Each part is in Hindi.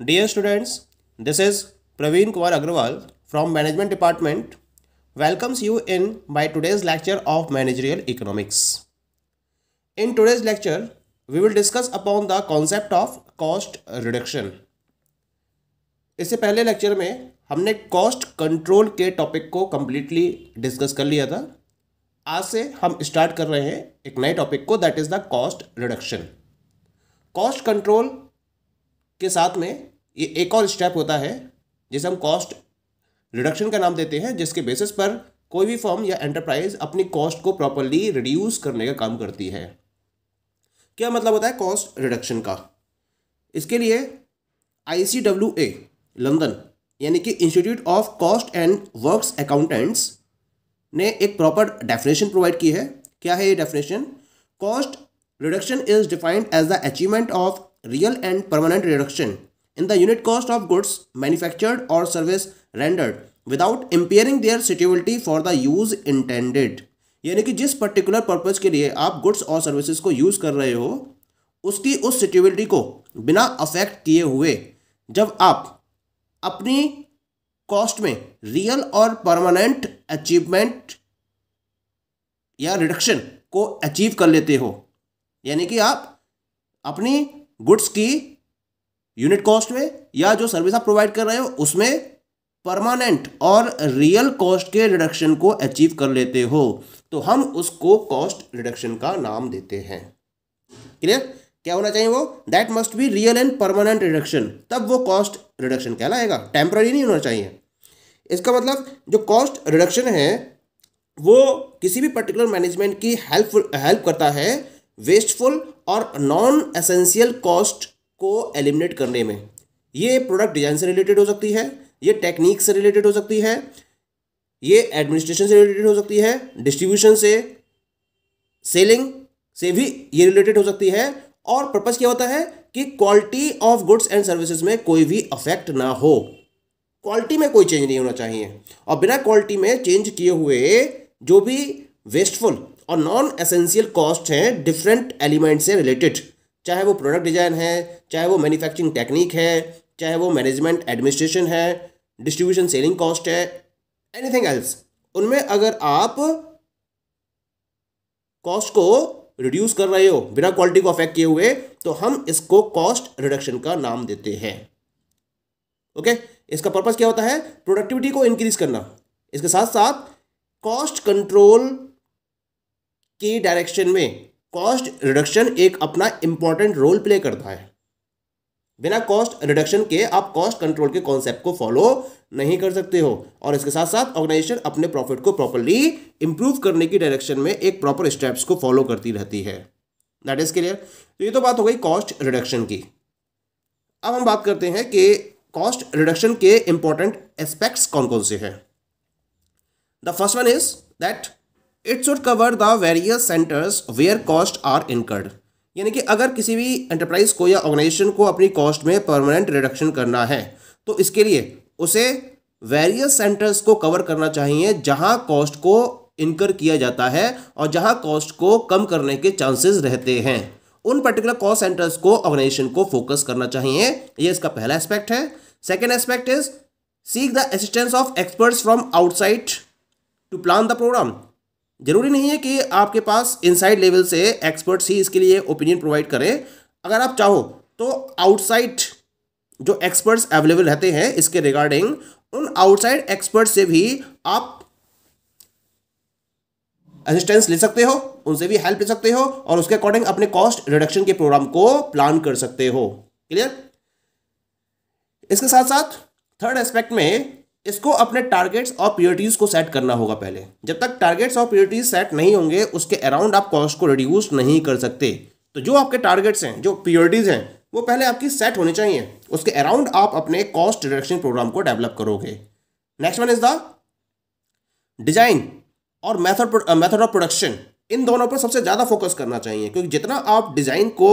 Dear students this is Praveen Kumar Agrawal from management department welcomes you in my today's lecture of managerial economics in today's lecture we will discuss upon the concept of cost reduction इससे पहले लेक्चर में हमने कॉस्ट कंट्रोल के टॉपिक को कंप्लीटली डिस्कस कर लिया था आज से हम स्टार्ट कर रहे हैं एक नए टॉपिक को that is the cost reduction cost control के साथ में ये एक और स्टेप होता है जिसे हम कॉस्ट रिडक्शन का नाम देते हैं जिसके बेसिस पर कोई भी फॉर्म या एंटरप्राइज अपनी कॉस्ट को प्रॉपरली रिड्यूस करने का काम करती है क्या मतलब होता है कॉस्ट रिडक्शन का इसके लिए आई सी डब्ल्यू ए लंदन यानी कि institute of cost and works accountants ने एक प्रॉपर डेफिनेशन प्रोवाइड की है क्या है ये definition cost reduction is defined as the achievement of real and permanent reduction in the unit cost of goods manufactured or service rendered without impairing their suitability for the use intended यानी कि जिस पर्टिकुलर पर्पज़ के लिए आप गुड्स और सर्विसेज को यूज़ कर रहे हो उसकी उस सिट्यूबिलिटी को बिना अफेक्ट किए हुए जब आप अपनी कॉस्ट में रियल और परमानेंट अचीवमेंट या रिडक्शन को अचीव कर लेते हो यानी कि आप अपनी गुड्स की यूनिट कॉस्ट में या जो सर्विस आप प्रोवाइड कर रहे हो उसमें परमानेंट और रियल कॉस्ट के रिडक्शन को अचीव कर लेते हो तो हम उसको कॉस्ट रिडक्शन का नाम देते हैं क्लियर क्या होना चाहिए वो that must be real and permanent reduction तब वो कॉस्ट रिडक्शन कहलाएगा टेम्प्ररी नहीं होना चाहिए इसका मतलब जो कॉस्ट रिडक्शन है वो किसी भी पर्टिकुलर मैनेजमेंट की हेल्प हेल्प करता है वेस्टफुल और नॉन एसेंशियल कॉस्ट को एलिमिनेट करने में ये प्रोडक्ट डिजाइन से रिलेटेड हो सकती है ये टेक्निक से रिलेटेड हो सकती है ये एडमिनिस्ट्रेशन से रिलेटेड हो सकती है डिस्ट्रीब्यूशन से सेलिंग से भी ये रिलेटेड हो सकती है और पर्पज़ क्या होता है कि quality of goods and services में कोई भी अफेक्ट ना हो क्वालिटी में कोई चेंज नहीं होना चाहिए और बिना क्वालिटी में चेंज किए हुए जो भी वेस्टफुल और नॉन एसेंशियल कॉस्ट हैं डिफरेंट एलिमेंट से रिलेटेड चाहे वो प्रोडक्ट डिजाइन है चाहे वो मैन्युफैक्चरिंग टेक्निक है चाहे वो मैनेजमेंट एडमिनिस्ट्रेशन है डिस्ट्रीब्यूशन सेलिंग कॉस्ट है एनीथिंग एल्स उनमें अगर आप कॉस्ट को रिड्यूस कर रहे हो बिना क्वालिटी को अफेक्ट किए हुए तो हम इसको कॉस्ट रिडक्शन का नाम देते हैं ओके okay? इसका पर्पज क्या होता है प्रोडक्टिविटी को इंक्रीज करना इसके साथ साथ कॉस्ट कंट्रोल के डायरेक्शन में कॉस्ट रिडक्शन एक अपना इंपॉर्टेंट रोल प्ले करता है बिना कॉस्ट रिडक्शन के आप कॉस्ट कंट्रोल के कॉन्सेप्ट को फॉलो नहीं कर सकते हो और इसके साथ साथ ऑर्गेनाइजेशन अपने प्रॉफिट को प्रॉपरली इंप्रूव करने की डायरेक्शन में एक प्रॉपर स्टेप्स को फॉलो करती रहती है दैट इज क्लियर तो ये तो बात हो गई कॉस्ट रिडक्शन की अब हम बात करते हैं कि कॉस्ट रिडक्शन के इंपॉर्टेंट एस्पेक्ट्स कौन कौन से हैं the first one is that it should cover the various centres where cost are incurred यानी कि अगर किसी भी एंटरप्राइज को या ऑर्गेनाइजेशन को अपनी कॉस्ट में परमानेंट रिडक्शन करना है तो इसके लिए उसे वेरियस सेंटर्स को कवर करना चाहिए जहां कॉस्ट को इनकर किया जाता है और जहां कॉस्ट को कम करने के चांसेस रहते हैं उन पर्टिकुलर कॉस्ट सेंटर्स को ऑर्गेनाइजेशन को फोकस करना चाहिए ये इसका पहला एस्पेक्ट है second aspect is seek the assistance of experts from outside to plan the programme जरूरी नहीं है कि आपके पास इनसाइड लेवल से एक्सपर्ट्स ही इसके लिए ओपिनियन प्रोवाइड करें अगर आप चाहो तो आउटसाइड जो एक्सपर्ट्स अवेलेबल रहते हैं इसके रिगार्डिंग उन आउटसाइड एक्सपर्ट से भी आप असिस्टेंस ले सकते हो उनसे भी हेल्प ले सकते हो और उसके अकॉर्डिंग अपने कॉस्ट रिडक्शन के प्रोग्राम को प्लान कर सकते हो क्लियर इसके साथ साथ थर्ड एस्पेक्ट में इसको अपने टारगेट्स और प्रियोरिटीज़ को सेट करना होगा पहले जब तक टारगेट्स और प्रियोरिटीज़ सेट नहीं होंगे उसके अराउंड आप कॉस्ट को रिड्यूस नहीं कर सकते तो जो आपके टारगेट्स हैं जो प्रियोरिटीज़ हैं वो पहले आपकी सेट होनी चाहिए उसके अराउंड आप अपने कॉस्ट रिडक्शन प्रोग्राम को डेवलप करोगे next one is the design और मैथड मैथड ऑफ प्रोडक्शन इन दोनों पर सबसे ज़्यादा फोकस करना चाहिए क्योंकि जितना आप डिज़ाइन को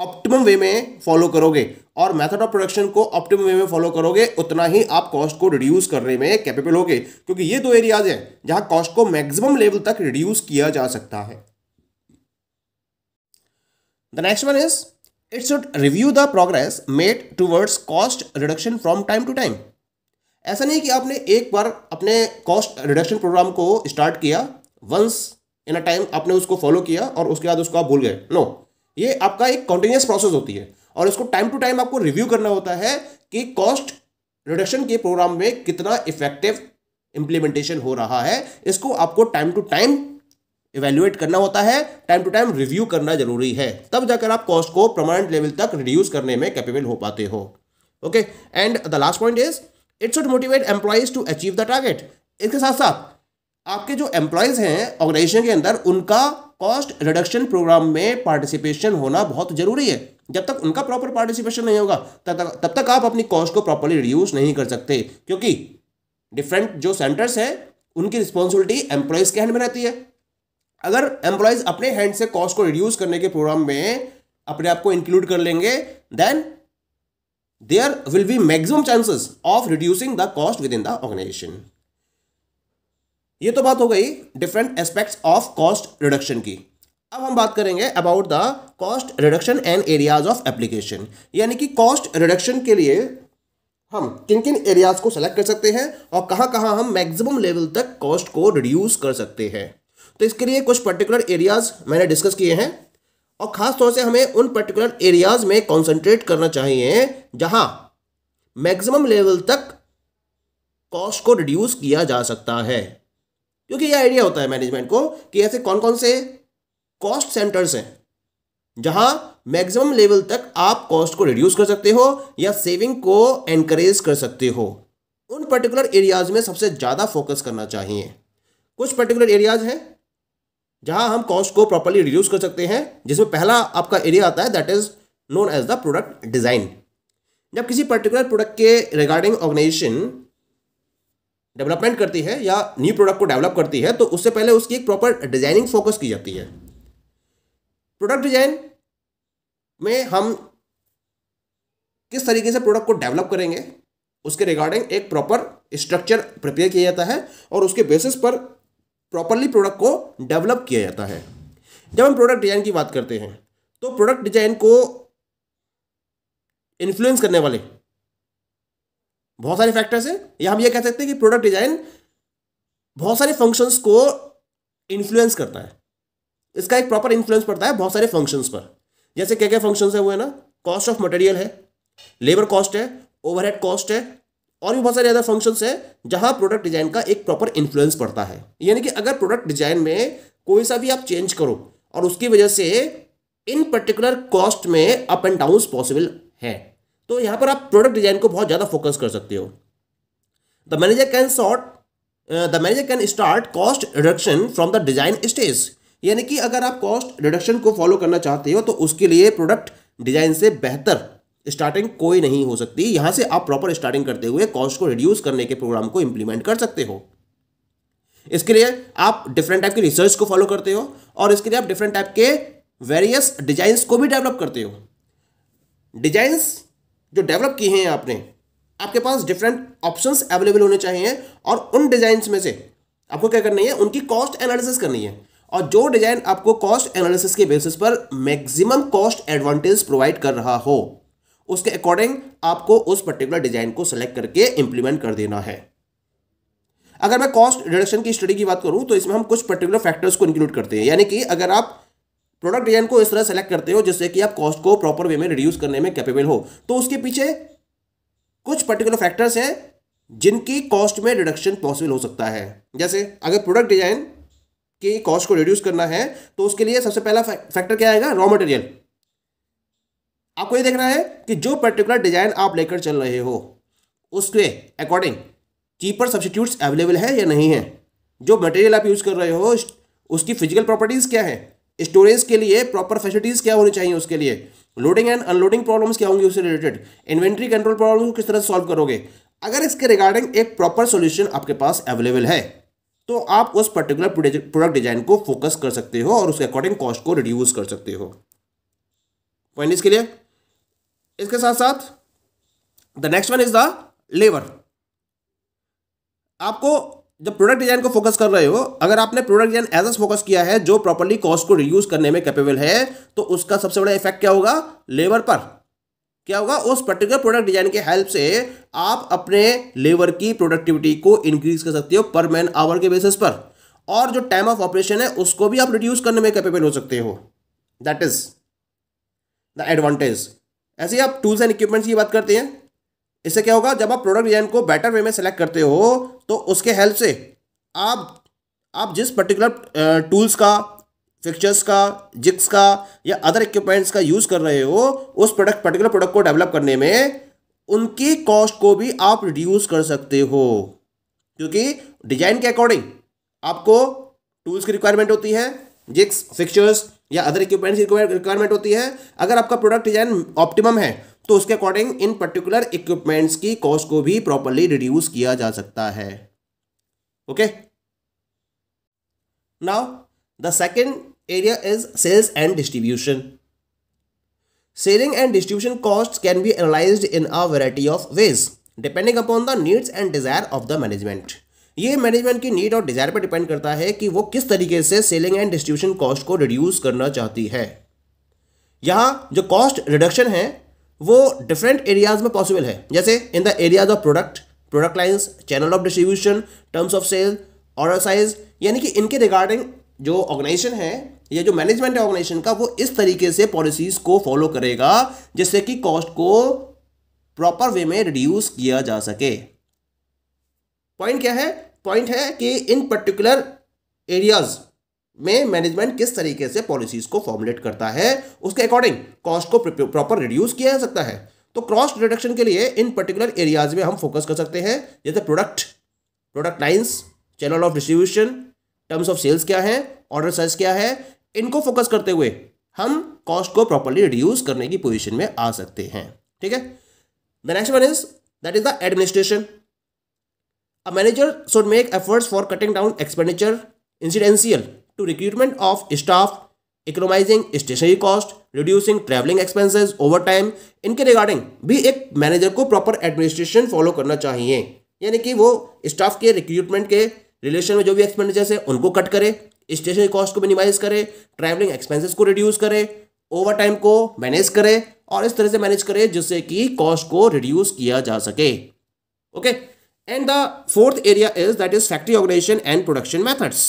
ऑप्टिमम वे में फॉलो करोगे और मेथड ऑफ प्रोडक्शन को ऑप्टिमम वे में फॉलो करोगे उतना ही आप कॉस्ट को रिड्यूस करने में कैपेबल होगे क्योंकि ये दो एरियाज हैं जहां कॉस्ट को मैक्सिमम लेवल तक रिड्यूस किया जा सकता है the next one is its should review the progress made towards cost reduction from time to time ऐसा नहीं कि आपने एक बार अपने कॉस्ट रिडक्शन प्रोग्राम को स्टार्ट किया वंस इन अ टाइम आपने उसको फॉलो किया और उसके बाद उसको आप भूल गए नो no. ये आपका एक कॉन्टिन्यूस प्रोसेस होती है और इसको टाइम टू टाइम आपको रिव्यू करना होता है कि कॉस्ट रिडक्शन के प्रोग्राम में कितना इफेक्टिव इम्प्लीमेंटेशन हो रहा है इसको आपको टाइम टू टाइम इवेल्युएट करना होता है टाइम टू टाइम रिव्यू करना जरूरी है तब जाकर आप कॉस्ट को परमानेंट लेवल तक रिड्यूस करने में कैपेबल हो पाते हो okay and the last point is it should motivate employees to achieve the target इसके साथ साथ आपके जो एम्प्लॉयज हैं ऑर्गेनाइजेशन के अंदर उनका कॉस्ट रिडक्शन प्रोग्राम में पार्टिसिपेशन होना बहुत ज़रूरी है जब तक उनका प्रॉपर पार्टिसिपेशन नहीं होगा तब तक तब तक आप अपनी कॉस्ट को प्रॉपरली रिड्यूस नहीं कर सकते क्योंकि डिफरेंट जो सेंटर्स हैं उनकी रिस्पॉन्सिबिलिटी एम्प्लॉयज़ के हैंड में रहती है अगर एम्प्लॉयज़ अपने हैंड से कॉस्ट को रिड्यूस करने के प्रोग्राम में अपने आप को इंक्लूड कर लेंगे then there will be maximum chances of reducing the cost within the organisation ये तो बात हो गई different aspects of cost reduction की अब हम बात करेंगे about the cost reduction and areas of application यानी कि कॉस्ट रिडक्शन के लिए हम किन किन एरियाज को सेलेक्ट कर सकते हैं और कहाँ कहाँ हम मैक्सिमम लेवल तक कॉस्ट को रिड्यूस कर सकते हैं तो इसके लिए कुछ पर्टिकुलर एरियाज मैंने डिस्कस किए हैं और ख़ास तौर से हमें उन पर्टिकुलर एरियाज में कॉन्सेंट्रेट करना चाहिए जहाँ मैक्सिमम लेवल तक कॉस्ट को रिड्यूस किया जा सकता है क्योंकि ये आइडिया होता है मैनेजमेंट को कि ऐसे कौन कौन से कॉस्ट सेंटर्स हैं जहां मैक्सिमम लेवल तक आप कॉस्ट को रिड्यूस कर सकते हो या सेविंग को एनकरेज कर सकते हो उन पर्टिकुलर एरियाज में सबसे ज़्यादा फोकस करना चाहिए कुछ पर्टिकुलर एरियाज हैं जहां हम कॉस्ट को प्रॉपरली रिड्यूस कर सकते हैं जिसमें पहला आपका एरिया आता है that is known as the product design जब किसी पर्टिकुलर प्रोडक्ट के रिगार्डिंग ऑर्गेनाइजेशन डेवलपमेंट करती है या न्यू प्रोडक्ट को डेवलप करती है तो उससे पहले उसकी एक प्रॉपर डिजाइनिंग फोकस की जाती है प्रोडक्ट डिजाइन में हम किस तरीके से प्रोडक्ट को डेवलप करेंगे उसके रिगार्डिंग एक प्रॉपर स्ट्रक्चर प्रिपेयर किया जाता है और उसके बेसिस पर प्रॉपरली प्रोडक्ट को डेवलप किया जाता है जब हम प्रोडक्ट डिजाइन की बात करते हैं तो प्रोडक्ट डिजाइन को इन्फ्लुएंस करने वाले बहुत सारे फैक्टर्स हैं या हम ये कह सकते हैं कि प्रोडक्ट डिजाइन बहुत सारे फंक्शंस को इन्फ्लुएंस करता है इसका एक प्रॉपर इन्फ्लुएंस पड़ता है बहुत सारे फंक्शंस पर जैसे क्या क्या फंक्शंस है वो है ना कॉस्ट ऑफ मटेरियल है लेबर कॉस्ट है ओवरहेड कॉस्ट है और भी बहुत सारे अदर फंक्शंस है जहां प्रोडक्ट डिजाइन का एक प्रॉपर इन्फ्लुएंस पड़ता है यानी कि अगर प्रोडक्ट डिजाइन में कोई सा भी आप चेंज करो और उसकी वजह से इन पर्टिकुलर कॉस्ट में अप एंड डाउन पॉसिबल है तो यहाँ पर आप प्रोडक्ट डिजाइन को बहुत ज़्यादा फोकस कर सकते हो the manager can short the manager can start cost reduction from the design stage यानी कि अगर आप कॉस्ट रिडक्शन को फॉलो करना चाहते हो तो उसके लिए प्रोडक्ट डिजाइन से बेहतर स्टार्टिंग कोई नहीं हो सकती यहाँ से आप प्रॉपर स्टार्टिंग करते हुए कॉस्ट को रिड्यूस करने के प्रोग्राम को इम्प्लीमेंट कर सकते हो इसके लिए आप डिफरेंट टाइप की रिसर्च को फॉलो करते हो और इसके लिए आप डिफरेंट टाइप के वेरियस डिजाइंस को भी डेवलप करते हो डिजाइंस जो डेवलप किए हैं आपने आपके पास डिफरेंट ऑप्शंस अवेलेबल होने चाहिए और उन डिजाइन में से आपको क्या करनी है उनकी कॉस्ट एनालिसिस करनी है और जो डिज़ाइन आपको कॉस्ट एनालिसिस के बेसिस पर मैक्सिमम कॉस्ट एडवांटेज प्रोवाइड कर रहा हो उसके अकॉर्डिंग आपको उस पर्टिकुलर डिज़ाइन को सिलेक्ट करके इंप्लीमेंट कर देना है अगर मैं कॉस्ट रिडक्शन की स्टडी की बात करूं तो इसमें हम कुछ पर्टिकुलर फैक्टर्स को इंक्लूड करते हैं यानी कि अगर आप प्रोडक्ट डिजाइन को इस तरह सेलेक्ट करते हो जिससे कि आप कॉस्ट को प्रॉपर वे में रिड्यूस करने में कैपेबल हो तो उसके पीछे कुछ पर्टिकुलर फैक्टर्स हैं जिनकी कॉस्ट में रिडक्शन पॉसिबल हो सकता है जैसे अगर प्रोडक्ट डिजाइन की कॉस्ट को रिड्यूस करना है तो उसके लिए सबसे पहला फैक्टर क्या आएगा रॉ मटेरियल आपको ये देखना है कि जो पर्टिकुलर डिजाइन आप लेकर चल रहे हो उसके अकॉर्डिंग चीपर सब्सिट्यूट्स अवेलेबल है या नहीं है जो मटेरियल आप यूज़ कर रहे हो उसकी फिजिकल प्रॉपर्टीज़ क्या है स्टोरेज के लिए प्रॉपर फैसिलिटीज क्या होनी चाहिए उसके लिए लोडिंग एंड अनलोडिंग प्रॉब्लम्स क्या होंगी उससे रिलेटेड इन्वेंट्री कंट्रोल प्रॉब्लम को किस तरह सॉल्व करोगे अगर इसके रिगार्डिंग एक प्रॉपर सोल्यूशन आपके पास अवेलेबल है तो आप उस पर्टिकुलर प्रोडक्ट डिजाइन को फोकस कर सकते हो और उसके अकॉर्डिंग कॉस्ट को रिड्यूस कर सकते हो पॉइंट इसके लिए इसके साथ साथ the next one is the labour आपको जब प्रोडक्ट डिजाइन को फोकस कर रहे हो अगर आपने प्रोडक्ट डिजाइन एज एस फोकस किया है जो प्रॉपरली कॉस्ट को रिड्यूस करने में कैपेबल है तो उसका सबसे बड़ा इफेक्ट क्या होगा लेबर पर क्या होगा उस पर्टिकुलर प्रोडक्ट डिजाइन के हेल्प से आप अपने लेबर की प्रोडक्टिविटी को इंक्रीज कर सकते हो पर मैन आवर के बेसिस पर और जो टाइम ऑफ ऑपरेशन है उसको भी आप रिड्यूस करने में कैपेबल हो सकते हो दैट इज द एडवांटेज ऐसे ही आप टूल्स एंड इक्विपमेंट्स की बात करते हैं इससे क्या होगा जब आप प्रोडक्ट डिजाइन को बेटर वे में सेलेक्ट करते हो तो उसके हेल्प से आप आप जिस पर्टिकुलर टूल्स का फिक्चर्स का जिक्स का या अदर इक्विपमेंट्स का यूज़ कर रहे हो उस प्रोडक्ट पर्टिकुलर प्रोडक्ट को डेवलप करने में उनकी कॉस्ट को भी आप रिड्यूस कर सकते हो क्योंकि डिजाइन के अकॉर्डिंग आपको टूल्स की रिक्वायरमेंट होती है जिक्स फिक्चर्स या अदर इक्विपमेंट्स की रिक्वायरमेंट होती है अगर आपका प्रोडक्ट डिजाइन ऑप्टिमम है तो उसके अकॉर्डिंग इन पर्टिकुलर इक्विपमेंट्स की कॉस्ट को भी प्रॉपरली रिड्यूस किया जा सकता है okay now the second area is sales and distribution selling and distribution cost can be analyse in a variety of ways depending upon the needs and desire of the management ये मैनेजमेंट की नीड और डिजायर पर डिपेंड करता है कि वो किस तरीके से सेलिंग एंड डिस्ट्रीब्यूशन कॉस्ट को रिड्यूस करना चाहती है यहाँ जो कॉस्ट रिडक्शन है वो डिफरेंट एरियाज में पॉसिबल है जैसे in the areas of product product lines channel of distribution terms of sale order size यानी कि इनके रिगार्डिंग जो ऑर्गेनाइजेशन है या जो मैनेजमेंट है ऑर्गेनाइजेशन का वो इस तरीके से पॉलिसीज को फॉलो करेगा जिससे कि कॉस्ट को प्रॉपर वे में रिड्यूस किया जा सके पॉइंट क्या है पॉइंट है कि इन पर्टिकुलर एरियाज में मैनेजमेंट किस तरीके से पॉलिसीज को फॉर्मुलेट करता है उसके अकॉर्डिंग कॉस्ट को प्रॉपर रिड्यूस किया जा सकता है तो कॉस्ट रिडक्शन के लिए इन पर्टिकुलर एरियाज में हम फोकस कर सकते हैं जैसे product product lines channel of distribution terms of sales क्या है ऑर्डर साइज क्या है इनको फोकस करते हुए हम कॉस्ट को प्रॉपरली रिड्यूस करने की पोजिशन में आ सकते हैं ठीक है the next one is that is the administration a manager should make efforts for cutting down expenditure incidental to recruitment of staff economising stationery cost reducing travelling expenses overtime इनके रिगार्डिंग भी एक मैनेजर को प्रॉपर एडमिनिस्ट्रेशन फॉलो करना चाहिए यानी कि वो स्टाफ के रिक्रूटमेंट के रिलेशन में जो भी एक्सपेंडिचर्स है उनको कट करे स्टेशनरी कॉस्ट को मिनिमाइज करे ट्रैवलिंग एक्सपेंसेस को रिड्यूस करे ओवर टाइम को मैनेज करे और इस तरह से मैनेज करे जिससे कि कॉस्ट को रिड्यूस किया जा सके okay and the fourth area is that is factory organisation and production methods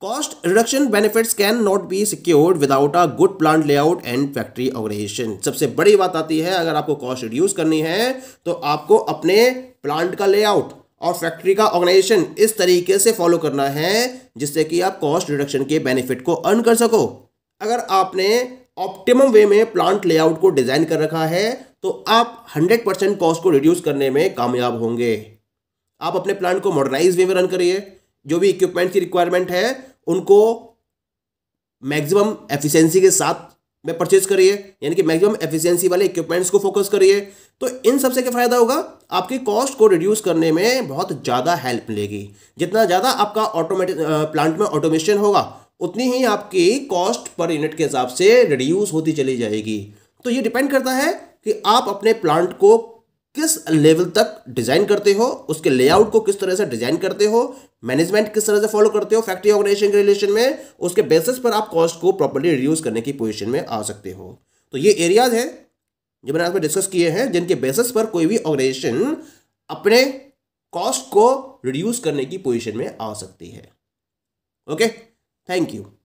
cost reduction benefits can not be secured without a good plant layout and factory organisation सबसे बड़ी बात आती है अगर आपको कॉस्ट रिड्यूस करनी है तो आपको अपने प्लांट का लेआउट और फैक्ट्री का ऑर्गेनाइजेशन इस तरीके से फॉलो करना है जिससे कि आप कॉस्ट रिडक्शन के बेनिफिट को अर्न कर सको अगर आपने ऑप्टिमम वे में प्लांट लेआउट को डिज़ाइन कर रखा है तो आप 100 परसेंट कॉस्ट को रिड्यूस करने में कामयाब होंगे आप अपने प्लांट को मॉडर्नाइज वे में रन करिए जो भी इक्विपमेंट की रिक्वायरमेंट है उनको मैक्सिमम एफिशिएंसी के साथ में परचेज करिए यानी कि मैक्सिमम एफिशिएंसी वाले इक्विपमेंट्स को फोकस करिए तो इन सबसे क्या फ़ायदा होगा आपकी कॉस्ट को रिड्यूस करने में बहुत ज़्यादा हेल्प मिलेगी जितना ज़्यादा आपका ऑटोमेटिक प्लांट में ऑटोमेशन होगा उतनी ही आपकी कॉस्ट पर यूनिट के हिसाब से रिड्यूस होती चली जाएगी तो ये डिपेंड करता है कि आप अपने प्लांट को किस लेवल तक डिजाइन करते हो उसके लेआउट को किस तरह से डिजाइन करते हो मैनेजमेंट किस तरह से फॉलो करते हो फैक्ट्री ऑर्गेनाइजेशन के रिलेशन में उसके बेसिस पर आप कॉस्ट को प्रॉपरली रिड्यूस करने की पोजिशन में आ सकते हो तो ये एरियाज है जो मैंने आपने डिस्कस किए हैं जिनके बेसिस पर कोई भी ऑर्गेनाइजेशन अपने कॉस्ट को रिड्यूस करने की पोजिशन में आ सकती है ओके थैंक यू